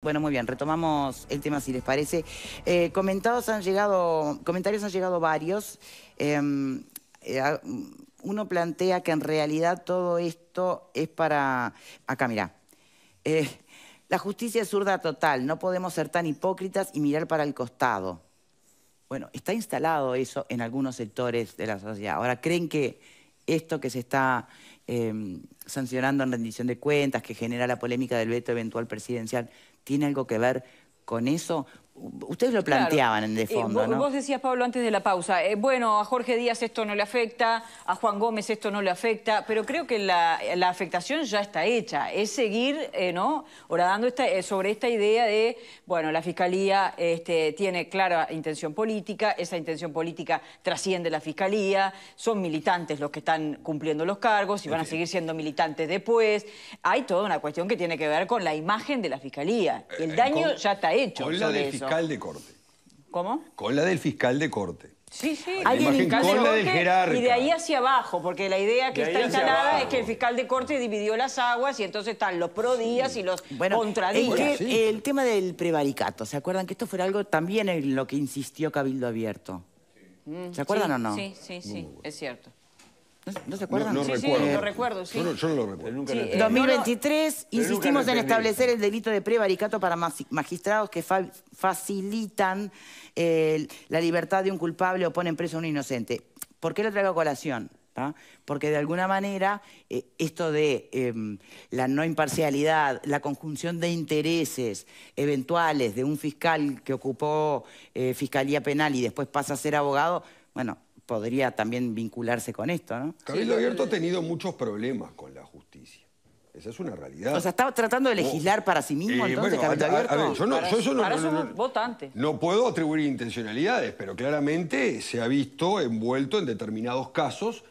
Bueno, muy bien, retomamos el tema si les parece. Eh, comentados han llegado, comentarios han llegado varios. Em, eh, uno plantea que en realidad todo esto es para... Acá, mirá. Eh, la justicia es zurda total, no podemos ser tan hipócritas y mirar para el costado. Bueno, está instalado eso en algunos sectores de la sociedad. Ahora, ¿creen que esto que se está em, sancionando en rendición de cuentas, que genera la polémica del veto eventual presidencial, ¿Tiene algo que ver con eso? Ustedes lo planteaban en de eh, fondo, vos, Vos decías, Pablo, antes de la pausa, eh, bueno, a Jorge Díaz esto no le afecta, a Juan Gómez esto no le afecta, pero creo que la, afectación ya está hecha. Es seguir, eh, ¿no?, horadando sobre esta idea de, bueno, la Fiscalía este, tiene clara intención política, esa intención política trasciende la Fiscalía, son militantes los que están cumpliendo los cargos y van a seguir siendo militantes después. Hay toda una cuestión que tiene que ver con la imagen de la Fiscalía. El daño ya está hecho sobre eso fiscal de corte. ¿Cómo? Con la del fiscal de corte. Sí, sí. con la del jerarca. Y de ahí hacia abajo, porque la idea que está instalada es que el fiscal de corte dividió las aguas y entonces están los pro días y los bueno, contradías. El, tema del prevaricato, ¿se acuerdan que esto fue algo también en lo que insistió Cabildo Abierto? Mm. ¿Se acuerdan o no? Sí, sí, sí, es cierto. ¿No, se acuerdan? sí, lo recuerdo, Yo, no, lo recuerdo. 2023, eh, insistimos en establecer el delito de prevaricato para magistrados que facilitan eh, la libertad de un culpable o ponen preso a un inocente. ¿Por qué lo traigo a colación? Porque de alguna manera eh, esto de em, la no imparcialidad, la conjunción de intereses eventuales de un fiscal que ocupó fiscalía penal y después pasa a ser abogado, bueno, podría también vincularse con esto, ¿no? Cabildo Abierto ha tenido muchos problemas con la justicia. Esa es una realidad. O sea, ¿está tratando de legislar para sí mismo eh, entonces, Cabildo Abierto? A, ver, yo no, eso votante. no puedo atribuir intencionalidades, pero claramente se ha visto envuelto en determinados casos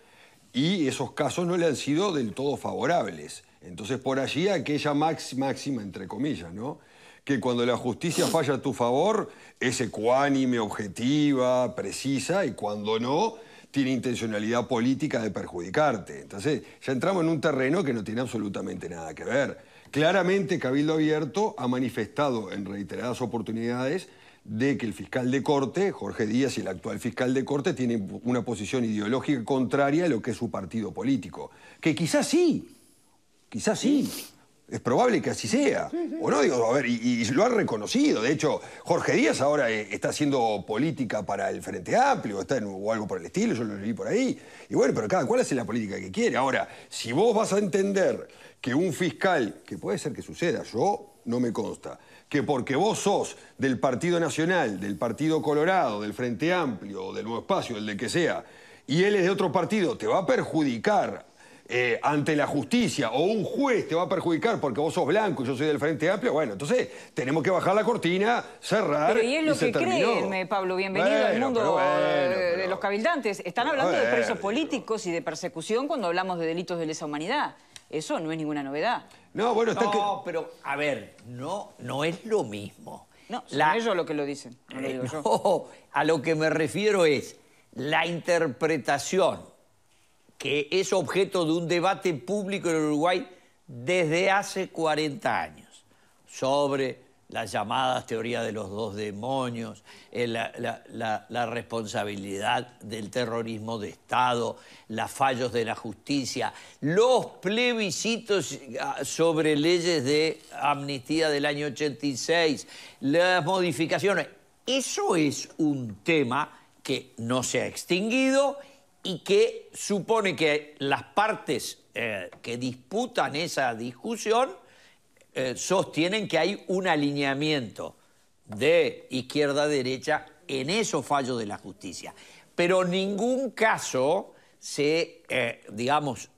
y esos casos no le han sido del todo favorables. Entonces, por allí aquella máxima entre comillas, ¿no? que cuando la justicia falla a tu favor es ecuánime, objetiva, precisa y cuando no tiene intencionalidad política de perjudicarte. Entonces ya entramos en un terreno que no tiene absolutamente nada que ver. Claramente Cabildo Abierto ha manifestado en reiteradas oportunidades de que el fiscal de corte, Jorge Díaz y el actual fiscal de corte, tienen una posición ideológica contraria a lo que es su partido político. Que quizás sí, quizás sí. Es probable que así sea. O no, digo, a ver, y, lo han reconocido. De hecho, Jorge Díaz ahora eh, está haciendo política para el Frente Amplio, está en, o algo por el estilo, yo lo leí por ahí. Y bueno, pero cada cual hace la política que quiere. Ahora, si vos vas a entender que un fiscal, que puede ser que suceda, yo no me consta, que porque vos sos del Partido Nacional, del Partido Colorado, del Frente Amplio, del Nuevo Espacio, del de que sea, y él es de otro partido, te va a perjudicar eh, ante la justicia o un juez te va a perjudicar porque vos sos blanco y yo soy del Frente Amplio, bueno, entonces tenemos que bajar la cortina, cerrar. Pero y es lo que creen, eh, Pablo, bienvenido al mundo eh, de los cabildantes. Están hablando de presos políticos y de persecución cuando hablamos de delitos de lesa humanidad. Eso no es ninguna novedad. No, bueno, pero a ver, no, no es lo mismo. No, son ellos lo que lo dicen. No, lo digo yo. a lo que me refiero es la interpretación que es objeto de un debate público en Uruguay desde hace 40 años, sobre las llamadas teorías de los dos demonios, la, la, responsabilidad del terrorismo de Estado, los fallos de la justicia, los plebiscitos ah, sobre leyes de amnistía del año 86, las modificaciones. Eso es un tema que no se ha extinguido y que supone que las partes eh, que disputan esa discusión eh, sostienen que hay un alineamiento de izquierda-derecha en esos fallos de la justicia. Pero ningún caso se, eh, digamos,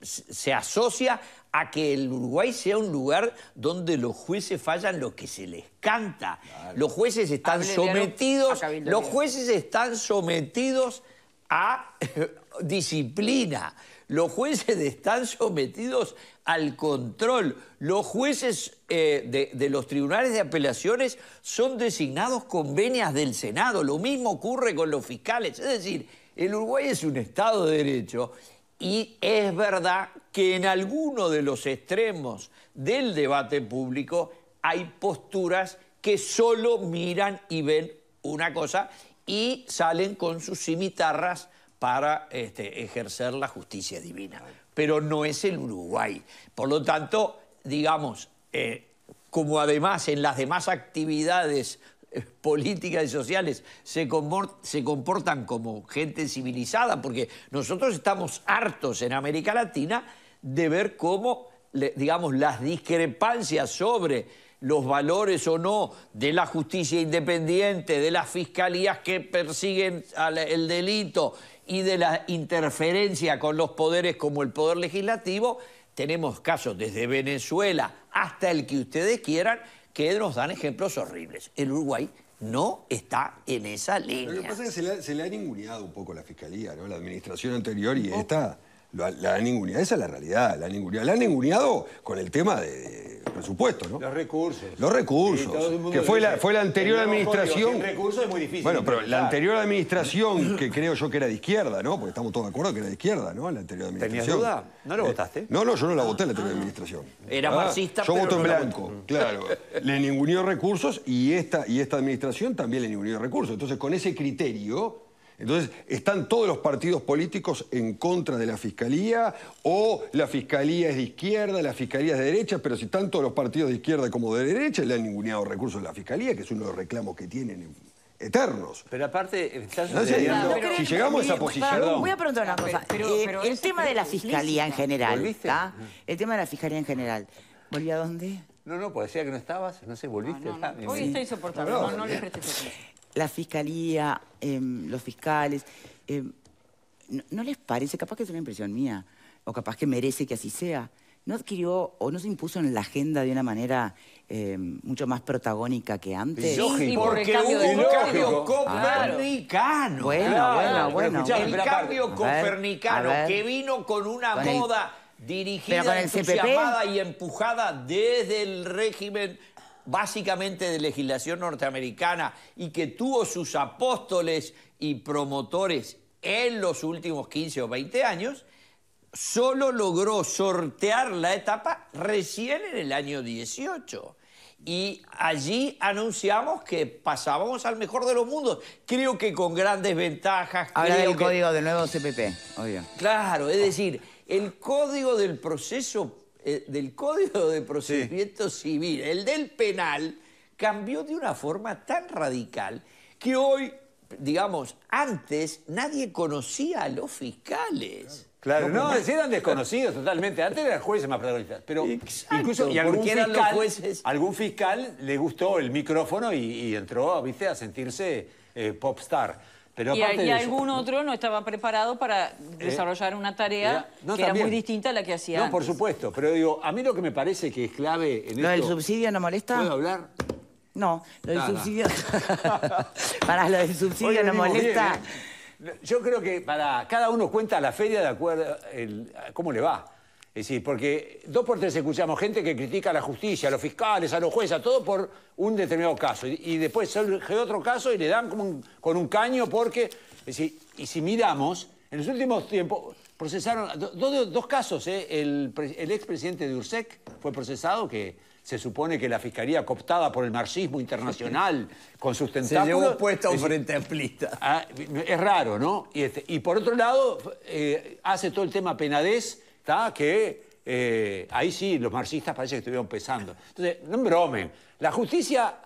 se asocia a que el Uruguay sea un lugar donde los jueces fallan lo que se les canta. Los jueces están sometidos, los jueces están sometidos a disciplina. Los jueces están sometidos al control. Los jueces eh, de, los tribunales de apelaciones son designados con del Senado. Lo mismo ocurre con los fiscales. Es decir, el Uruguay es un Estado de Derecho y es verdad que en alguno de los extremos del debate público hay posturas que solo miran y ven una cosa y salen con sus cimitarras para este, ejercer la justicia divina. Pero no es el Uruguay. Por lo tanto, digamos, eh, como además en las demás actividades eh, políticas y sociales se, comportan como gente civilizada, porque nosotros estamos hartos en América Latina de ver cómo, digamos, las discrepancias sobre los valores o no de la justicia independiente, de las fiscalías que persiguen el delito y de la interferencia con los poderes como el poder legislativo, tenemos casos desde Venezuela hasta el que ustedes quieran que nos dan ejemplos horribles. El Uruguay no está en esa línea. Lo que pasa es que se le, ha, ninguneado un poco la fiscalía, ¿no? La administración anterior y esta la, han Esa es la realidad, la han La han ninguneado con el tema de presupuesto, ¿no? Los recursos. Los recursos. que fue la, fue la anterior administración. Bueno, pero la anterior administración, que creo yo que era de izquierda, ¿no? Porque estamos todos de acuerdo que era de izquierda, ¿no? La anterior administración. duda? ¿No lo eh, votaste? No, no, yo no la ah. voté en la anterior administración. Era ah, marxista, Yo voto en blanco, claro. le ningunió recursos y esta, y esta administración también le ningunió recursos. Entonces, con ese criterio entonces, ¿están todos los partidos políticos en contra de la fiscalía? ¿O la fiscalía es de izquierda, la fiscalía es de derecha? Pero si están todos los partidos de izquierda como de derecha, le han ninguneado recursos a la fiscalía, que es uno de los reclamos que tienen eternos. Pero aparte, si llegamos a esa posición... Voy a preguntar una cosa. Eh, el tema de la fiscalía en general, ¿Volviste? El tema de la fiscalía en general. ¿Volví a dónde? No, no, pues decía que no estabas, no sé, volviste. No, no, ah, Hoy estoy soportando, no, le presté atención la fiscalía, em, los fiscales, em, no, les parece, capaz que es una impresión mía, o capaz que merece que así sea, no adquirió o no se impuso en la agenda de una manera em, mucho más protagónica que antes. Sí, porque hubo un cambio copernicano. Ah, bueno, bueno, el cambio copernicano que vino con una moda dirigida, y empujada desde el régimen básicamente de legislación norteamericana y que tuvo sus apóstoles y promotores en los últimos 15 o 20 años, solo logró sortear la etapa recién en el año 18. Y allí anunciamos que pasábamos al mejor de los mundos. Creo que con grandes ventajas. Habla del código del nuevo CPP, obvio. Claro, es decir, el código del proceso eh, del Código de Procedimiento Civil, el del penal, cambió de una forma tan radical que hoy, digamos, antes nadie conocía a los fiscales. Claro, no, eran desconocidos totalmente. Antes eran jueces más protagonistas. Pero incluso algún, fiscal, le gustó el micrófono y, entró, viste, a sentirse pop eh, popstar y, algún otro no estaba preparado para eh, desarrollar una tarea que era muy distinta a la que hacía No, por supuesto, pero digo, a mí lo que me parece que es clave en ¿Lo del subsidio no molesta? ¿Puedo hablar? No, lo del subsidio... para lo del subsidio no molesta... ¿eh? Yo creo que para cada uno cuenta la feria de acuerdo a cómo le va. Es decir, porque dos por tres escuchamos gente que critica a la justicia, a los fiscales, a los jueces, a todo por un determinado caso. Y, después surge otro caso y le dan como con un caño porque... Es decir, y si miramos, en los últimos tiempos procesaron dos casos. ¿eh? El, expresidente de Ursec fue procesado, que se supone que la fiscalía cooptada por el marxismo internacional con sus tentáculos... Se llevó puesto un frente amplista. Ah, es raro, ¿no? Y, este, por otro lado, eh, hace todo el tema penadez que eh, ahí sí los marxistas parece que estuvieron pesando. Entonces, no bromen. La justicia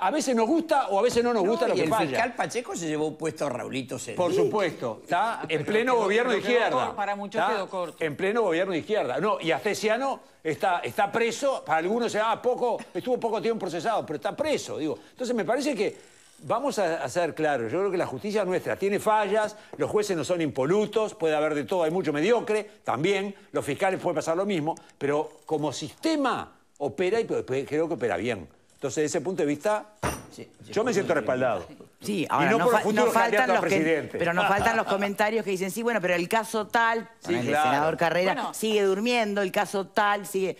a veces nos gusta o a veces no nos gusta lo que el falla. El fiscal Pacheco se llevó puesto a Raulito Cedric. Por supuesto, está ah, en pleno gobierno de izquierda. para muchos quedó corto. En pleno gobierno de izquierda. No, y Astesiano está, está preso, para algunos se ah, poco, estuvo poco tiempo procesado, pero está preso, digo. Entonces me parece que Vamos a, ser claros, yo creo que la justicia nuestra tiene fallas, los jueces no son impolutos, puede haber de todo, hay mucho mediocre también, los fiscales puede pasar lo mismo, pero como sistema opera y pues, pues, creo que opera bien. Entonces, desde ese punto de vista, yo, me siento respaldado. Sí, ahora no, faltan los pero nos faltan los comentarios que dicen, sí, bueno, pero el caso tal, el senador Carrera sigue durmiendo, el caso tal sigue...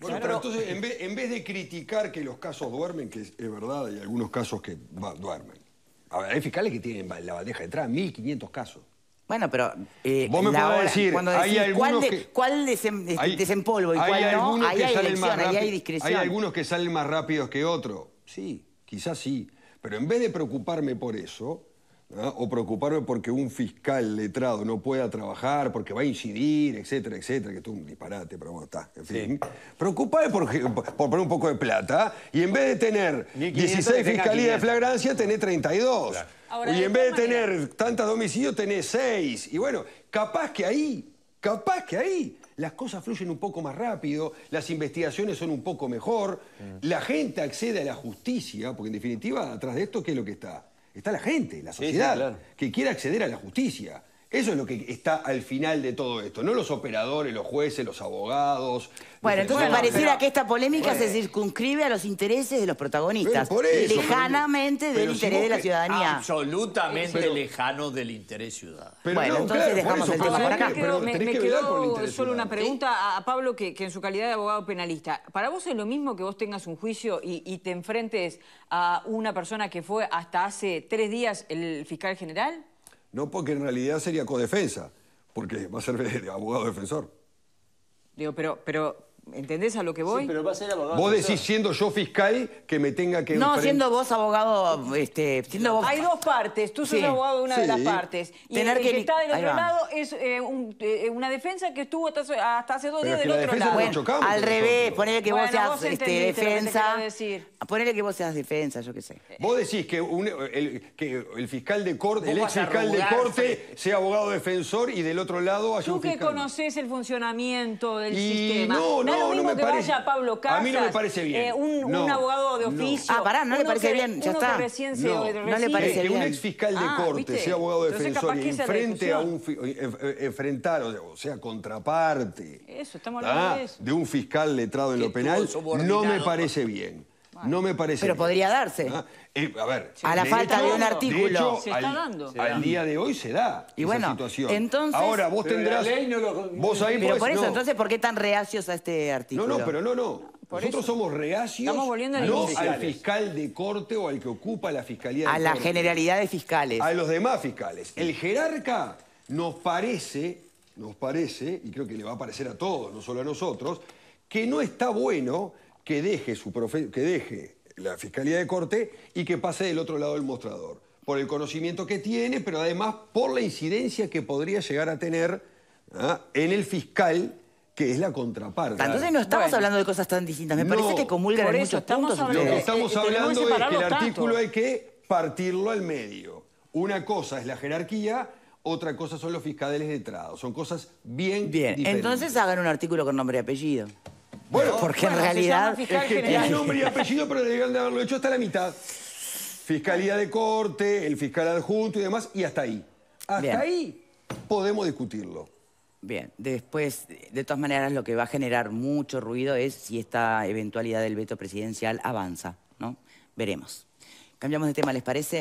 Bueno, pero entonces, en vez, de criticar que los casos duermen, que es, verdad, hay algunos casos que duermen. A ver, hay fiscales que tienen la bandeja detrás, 1.500 casos. Bueno, pero. Eh, Vos me podés decir, hay ¿cuál, cuál este, desempolvo y cuál no? hay hay discreción. Hay algunos que salen más rápidos que otros. Sí, quizás sí. Pero en vez de preocuparme por eso, o preocuparme porque un fiscal letrado no pueda trabajar, porque va a incidir, etcétera, etcétera, que es un disparate, pero bueno, está, en fin. preocuparme por, por, poner un poco de plata y en vez de tener 16 fiscalías de flagrancia, tenés 32. y en vez de tener tantas domicilios, tenés 6. Y bueno, capaz que ahí, capaz que ahí las cosas fluyen un poco más rápido, las investigaciones son un poco mejor, mm. la gente accede a la justicia, porque en definitiva, atrás de esto, ¿qué es lo que está? está la gente, la sociedad, que quiere acceder a la justicia. Eso es lo que está al final de todo esto, no los operadores, los jueces, los abogados. Bueno, entonces me pareciera que esta polémica se circunscribe a los intereses de los protagonistas. lejanamente del interés de la ciudadanía. Absolutamente lejano del interés ciudadano. bueno, entonces dejamos el tema acá. me, quedó solo una pregunta a Pablo, que, en su calidad de abogado penalista. ¿Para vos es lo mismo que vos tengas un juicio y te enfrentes a una persona que fue hasta hace tres días el fiscal general? No porque en realidad sería codefensa, porque va a ser abogado defensor. Digo, pero, pero ¿Entendés a lo que voy? Sí, pero va a ser abogado. Vos decís, siendo yo fiscal, que me tenga que... No, siendo vos abogado... Este, Hay dos partes. Tú sos abogado de una de las partes. Y Tener el que... está del otro lado es eh, eh, una defensa que estuvo hasta, hace dos días del otro lado. al revés. Ponele que vos seas este, defensa. Que Ponele que vos seas defensa, yo qué sé. Vos decís que, el, fiscal de corte, el ex fiscal de corte, sea abogado defensor y del otro lado haya Tú un fiscal. que conocés el funcionamiento del sistema. No, no, no, no me parece, vaya Pablo Casas. A mí no me parece bien. Eh, un, un, abogado de oficio. Ah, pará, no le parece bien, ya está. Que no, le parece bien. Que un ex fiscal de ah, corte sea abogado defensor y a un eh, eh, enfrentar, o sea, contraparte. Eso, estamos ah, hablando eso. De un fiscal letrado en lo penal, no me parece bien. No me parece. Pero podría darse. Ah, eh, a ver. A la falta de un artículo. al, día de hoy se da y bueno, situación. Entonces, Ahora vos tendrás. pero por eso, entonces, ¿por qué tan reacios a este artículo? No, no, pero no, no. Nosotros somos reacios Estamos al fiscal de corte o al que ocupa la fiscalía de A la generalidad de fiscales. A los demás fiscales. El jerarca nos parece, nos parece, y creo que le va a parecer a todos, no solo a nosotros, que no está bueno que deje, su que deje la Fiscalía de Corte y que pase del otro lado del mostrador, por el conocimiento que tiene, pero además por la incidencia que podría llegar a tener ¿ah? en el fiscal que es la contraparte. Entonces no estamos hablando de cosas tan distintas. Me parece que comulgan en muchos puntos. lo que estamos hablando es que el artículo hay que partirlo al medio. Una cosa es la jerarquía, otra cosa son los fiscales de Son cosas bien Bien, entonces hagan un artículo con nombre y apellido. Bueno, porque en realidad... es que tiene nombre y apellido, pero deberían de haberlo hecho hasta la mitad. Fiscalía de corte, el fiscal adjunto y demás, y hasta ahí. Hasta ahí podemos discutirlo. Bien, después, de todas maneras, lo que va a generar mucho ruido es si esta eventualidad del veto presidencial avanza, ¿no? Veremos. Cambiamos de tema, ¿les parece?